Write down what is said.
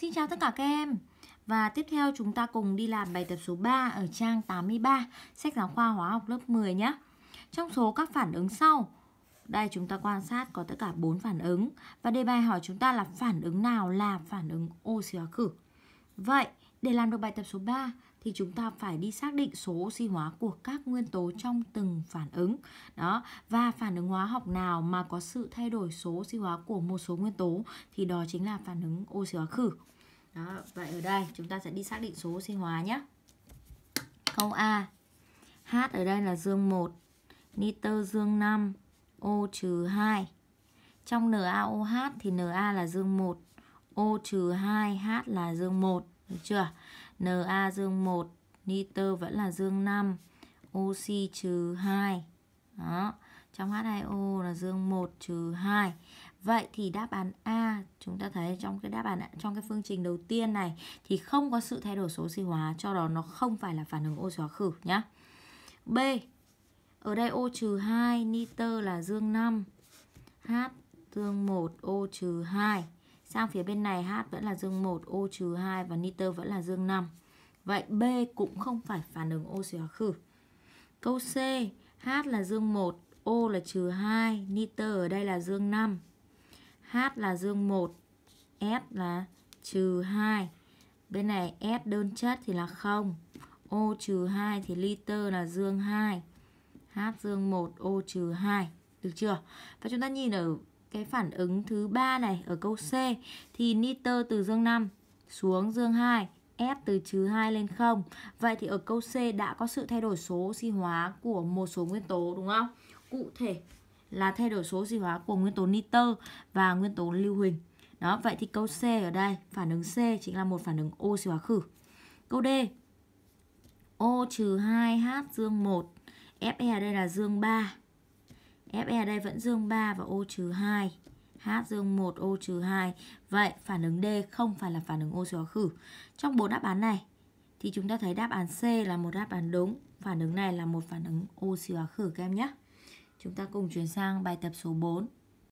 Xin chào tất cả các em Và tiếp theo chúng ta cùng đi làm bài tập số 3 ở trang 83 Sách giáo khoa hóa học lớp 10 nhé Trong số các phản ứng sau Đây chúng ta quan sát có tất cả 4 phản ứng Và đề bài hỏi chúng ta là phản ứng nào là phản ứng oxy hóa khử Vậy để làm được bài tập số 3 thì chúng ta phải đi xác định số oxy hóa của các nguyên tố trong từng phản ứng. Đó, và phản ứng hóa học nào mà có sự thay đổi số oxy hóa của một số nguyên tố thì đó chính là phản ứng oxy hóa khử. Đó, vậy ở đây chúng ta sẽ đi xác định số oxy hóa nhé. Câu A. H ở đây là dương 1, nitơ dương 5, O trừ 2. Trong NaOH thì Na là dương 1, O trừ 2, H là dương 1 được chưa? Na dương 1, nitơ vẫn là dương 5, oxy trừ 2. Đó. Trong H2O là dương 1 trừ 2. Vậy thì đáp án A chúng ta thấy trong cái đáp án trong cái phương trình đầu tiên này thì không có sự thay đổi số oxy hóa cho đó nó không phải là phản ứng oxy hóa khử nhá. B. Ở đây O trừ 2, nitơ là dương 5, H dương 1, O trừ 2. Sang phía bên này H vẫn là dương 1, O trừ 2 và nitơ vẫn là dương 5. Vậy B cũng không phải phản ứng oxy hóa khử. Câu C, H là dương 1, O là trừ 2, nitơ ở đây là dương 5. H là dương 1, S là trừ 2. Bên này S đơn chất thì là 0. O trừ 2 thì liter là dương 2. H dương 1, O trừ 2. Được chưa? Và chúng ta nhìn ở cái phản ứng thứ ba này ở câu C thì nitơ từ dương 5 xuống dương 2 F từ trừ 2 lên 0 Vậy thì ở câu C đã có sự thay đổi số oxy hóa của một số nguyên tố đúng không? Cụ thể là thay đổi số oxy hóa của nguyên tố nitơ và nguyên tố lưu huỳnh Đó, vậy thì câu C ở đây, phản ứng C chính là một phản ứng oxy hóa khử Câu D O trừ 2H dương 1 Fe ở đây là dương 3 FE đây vẫn dương 3 và O trừ 2. H dương 1, O trừ 2. Vậy phản ứng D không phải là phản ứng oxy hóa khử. Trong bốn đáp án này thì chúng ta thấy đáp án C là một đáp án đúng. Phản ứng này là một phản ứng oxy hóa khử các em nhé. Chúng ta cùng chuyển sang bài tập số 4.